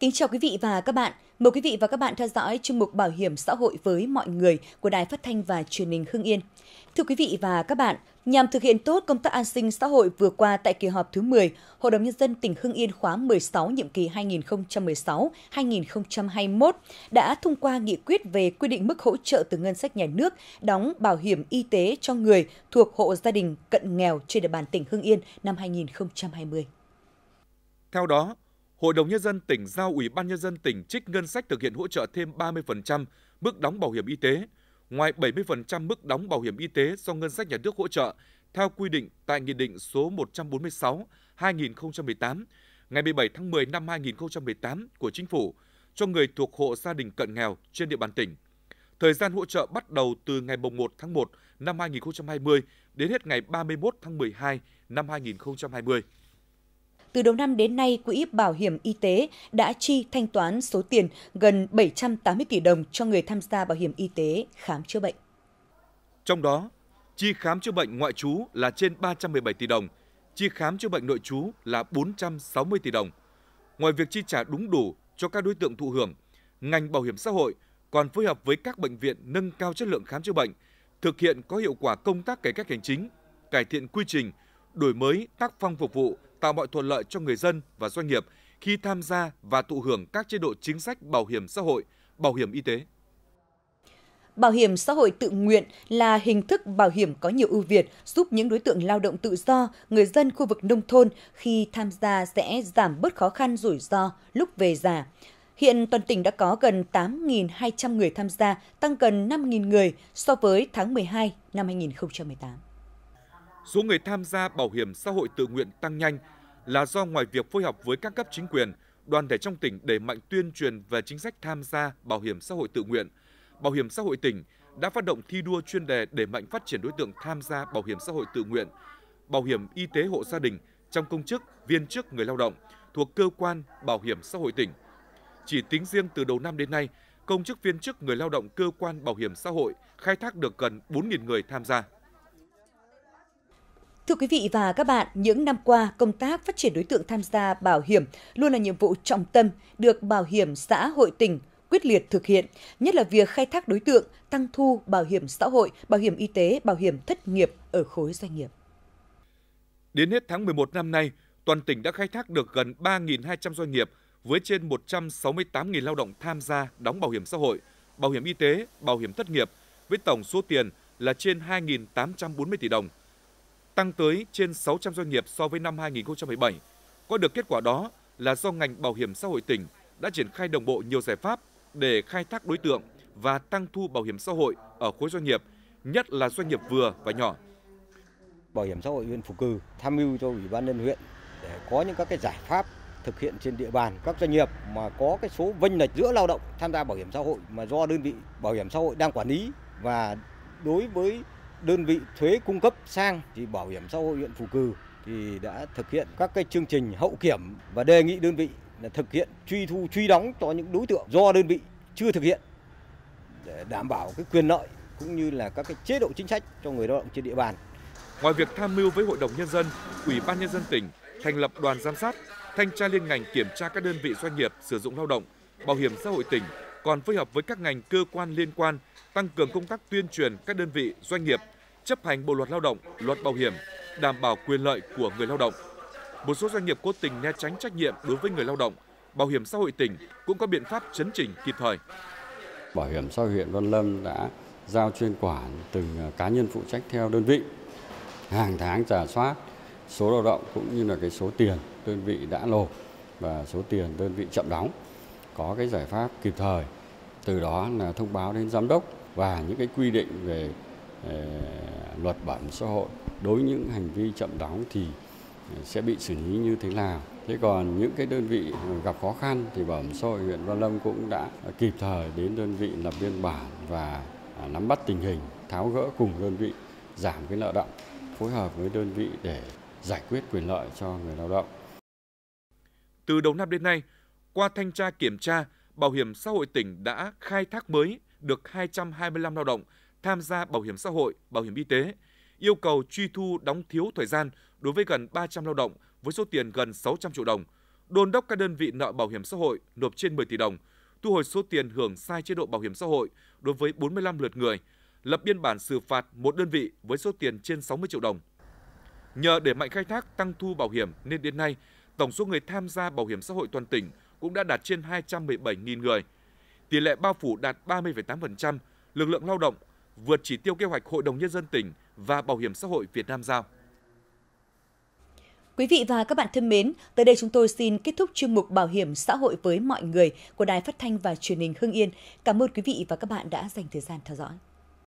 Kính chào quý vị và các bạn. Mời quý vị và các bạn theo dõi chương mục Bảo hiểm xã hội với mọi người của Đài Phát thanh và Truyền hình Hưng Yên. Thưa quý vị và các bạn, nhằm thực hiện tốt công tác an sinh xã hội vừa qua tại kỳ họp thứ 10, Hội đồng Nhân dân tỉnh Hưng Yên khóa 16 nhiệm kỳ 2016-2021 đã thông qua nghị quyết về quy định mức hỗ trợ từ ngân sách nhà nước đóng bảo hiểm y tế cho người thuộc hộ gia đình cận nghèo trên địa bàn tỉnh Hưng Yên năm 2020. Theo đó, Hội đồng Nhân dân tỉnh giao Ủy ban Nhân dân tỉnh trích ngân sách thực hiện hỗ trợ thêm 30% mức đóng bảo hiểm y tế, ngoài 70% mức đóng bảo hiểm y tế do ngân sách nhà nước hỗ trợ theo quy định tại Nghị định số 146-2018 ngày 17 tháng 10 năm 2018 của Chính phủ cho người thuộc hộ gia đình cận nghèo trên địa bàn tỉnh. Thời gian hỗ trợ bắt đầu từ ngày 1 tháng 1 năm 2020 đến hết ngày 31 tháng 12 năm 2020 từ đầu năm đến nay, Quỹ Bảo hiểm Y tế đã chi thanh toán số tiền gần 780 tỷ đồng cho người tham gia bảo hiểm y tế khám chữa bệnh. Trong đó, chi khám chữa bệnh ngoại trú là trên 317 tỷ đồng, chi khám chữa bệnh nội trú là 460 tỷ đồng. Ngoài việc chi trả đúng đủ cho các đối tượng thụ hưởng, ngành bảo hiểm xã hội còn phối hợp với các bệnh viện nâng cao chất lượng khám chữa bệnh, thực hiện có hiệu quả công tác cải cách hành chính, cải thiện quy trình, đổi mới tác phong phục vụ, tạo mọi thuận lợi cho người dân và doanh nghiệp khi tham gia và thụ hưởng các chế độ chính sách bảo hiểm xã hội, bảo hiểm y tế. Bảo hiểm xã hội tự nguyện là hình thức bảo hiểm có nhiều ưu việt, giúp những đối tượng lao động tự do, người dân khu vực nông thôn khi tham gia sẽ giảm bớt khó khăn rủi ro lúc về già. Hiện toàn tỉnh đã có gần 8.200 người tham gia, tăng gần 5.000 người so với tháng 12 năm 2018 số người tham gia bảo hiểm xã hội tự nguyện tăng nhanh là do ngoài việc phối hợp với các cấp chính quyền, đoàn thể trong tỉnh đẩy mạnh tuyên truyền về chính sách tham gia bảo hiểm xã hội tự nguyện. Bảo hiểm xã hội tỉnh đã phát động thi đua chuyên đề đẩy mạnh phát triển đối tượng tham gia bảo hiểm xã hội tự nguyện, bảo hiểm y tế hộ gia đình trong công chức, viên chức người lao động thuộc cơ quan bảo hiểm xã hội tỉnh. Chỉ tính riêng từ đầu năm đến nay, công chức viên chức người lao động cơ quan bảo hiểm xã hội khai thác được gần 4.000 người tham gia. Thưa quý vị và các bạn, những năm qua, công tác phát triển đối tượng tham gia bảo hiểm luôn là nhiệm vụ trọng tâm được Bảo hiểm xã hội tỉnh quyết liệt thực hiện, nhất là việc khai thác đối tượng, tăng thu bảo hiểm xã hội, bảo hiểm y tế, bảo hiểm thất nghiệp ở khối doanh nghiệp. Đến hết tháng 11 năm nay, toàn tỉnh đã khai thác được gần 3.200 doanh nghiệp với trên 168.000 lao động tham gia đóng bảo hiểm xã hội, bảo hiểm y tế, bảo hiểm thất nghiệp với tổng số tiền là trên 2.840 tỷ đồng – tăng tới trên 600 doanh nghiệp so với năm 2017. Có được kết quả đó là do ngành bảo hiểm xã hội tỉnh đã triển khai đồng bộ nhiều giải pháp để khai thác đối tượng và tăng thu bảo hiểm xã hội ở khối doanh nghiệp, nhất là doanh nghiệp vừa và nhỏ. Bảo hiểm xã hội huyện Phú cư tham mưu cho Ủy ban nhân huyện để có những các cái giải pháp thực hiện trên địa bàn các doanh nghiệp mà có cái số vênh lệch giữa lao động tham gia bảo hiểm xã hội mà do đơn vị bảo hiểm xã hội đang quản lý và đối với đơn vị thuế cung cấp sang thì bảo hiểm xã hội huyện Phù Cừ thì đã thực hiện các cái chương trình hậu kiểm và đề nghị đơn vị là thực hiện truy thu truy đóng cho những đối tượng do đơn vị chưa thực hiện để đảm bảo cái quyền lợi cũng như là các cái chế độ chính sách cho người lao động trên địa bàn. Ngoài việc tham mưu với Hội đồng nhân dân, Ủy ban nhân dân tỉnh thành lập đoàn giám sát, thanh tra liên ngành kiểm tra các đơn vị doanh nghiệp sử dụng lao động, bảo hiểm xã hội tỉnh còn phối hợp với các ngành cơ quan liên quan tăng cường công tác tuyên truyền các đơn vị, doanh nghiệp chấp hành bộ luật lao động, luật bảo hiểm, đảm bảo quyền lợi của người lao động. Một số doanh nghiệp cố tình né tránh trách nhiệm đối với người lao động, Bảo hiểm xã hội tỉnh cũng có biện pháp chấn chỉnh kịp thời. Bảo hiểm xã hội huyện Văn Lâm đã giao chuyên quản từng à, cá nhân phụ trách theo đơn vị hàng tháng giả soát số lao động cũng như là cái số tiền đơn vị đã nộp và số tiền đơn vị chậm đóng có cái giải pháp kịp thời từ đó là thông báo đến giám đốc và những cái quy định về ờ, luật bảo hiểm xã hội đối với những hành vi chậm đóng thì ờ, sẽ bị xử lý như thế nào. Thế còn những cái đơn vị ờ, gặp khó khăn thì Bảo hiểm xã hội huyện Văn Lâm cũng đã kịp thời đến đơn vị lập biên bản và à, nắm bắt tình hình, tháo gỡ cùng đơn vị giảm cái nợ động, phối hợp với đơn vị để giải quyết quyền lợi cho người lao động. Từ đầu năm đến nay, qua thanh tra kiểm tra, Bảo hiểm xã hội tỉnh đã khai thác mới được 225 lao động tham gia bảo hiểm xã hội, bảo hiểm y tế, yêu cầu truy thu đóng thiếu thời gian đối với gần 300 lao động với số tiền gần 600 triệu đồng, đôn đốc các đơn vị nợ bảo hiểm xã hội nộp trên 10 tỷ đồng, thu hồi số tiền hưởng sai chế độ bảo hiểm xã hội đối với 45 lượt người, lập biên bản xử phạt một đơn vị với số tiền trên 60 triệu đồng. Nhờ để mạnh khai thác tăng thu bảo hiểm nên đến nay, tổng số người tham gia bảo hiểm xã hội toàn tỉnh cũng đã đạt trên 217.000 người. Tỷ lệ bao phủ đạt 30,8%, lực lượng lao động vượt chỉ tiêu kế hoạch Hội đồng Nhân dân tỉnh và Bảo hiểm xã hội Việt Nam giao. Quý vị và các bạn thân mến, tới đây chúng tôi xin kết thúc chuyên mục Bảo hiểm xã hội với mọi người của Đài Phát Thanh và Truyền hình Hưng Yên. Cảm ơn quý vị và các bạn đã dành thời gian theo dõi.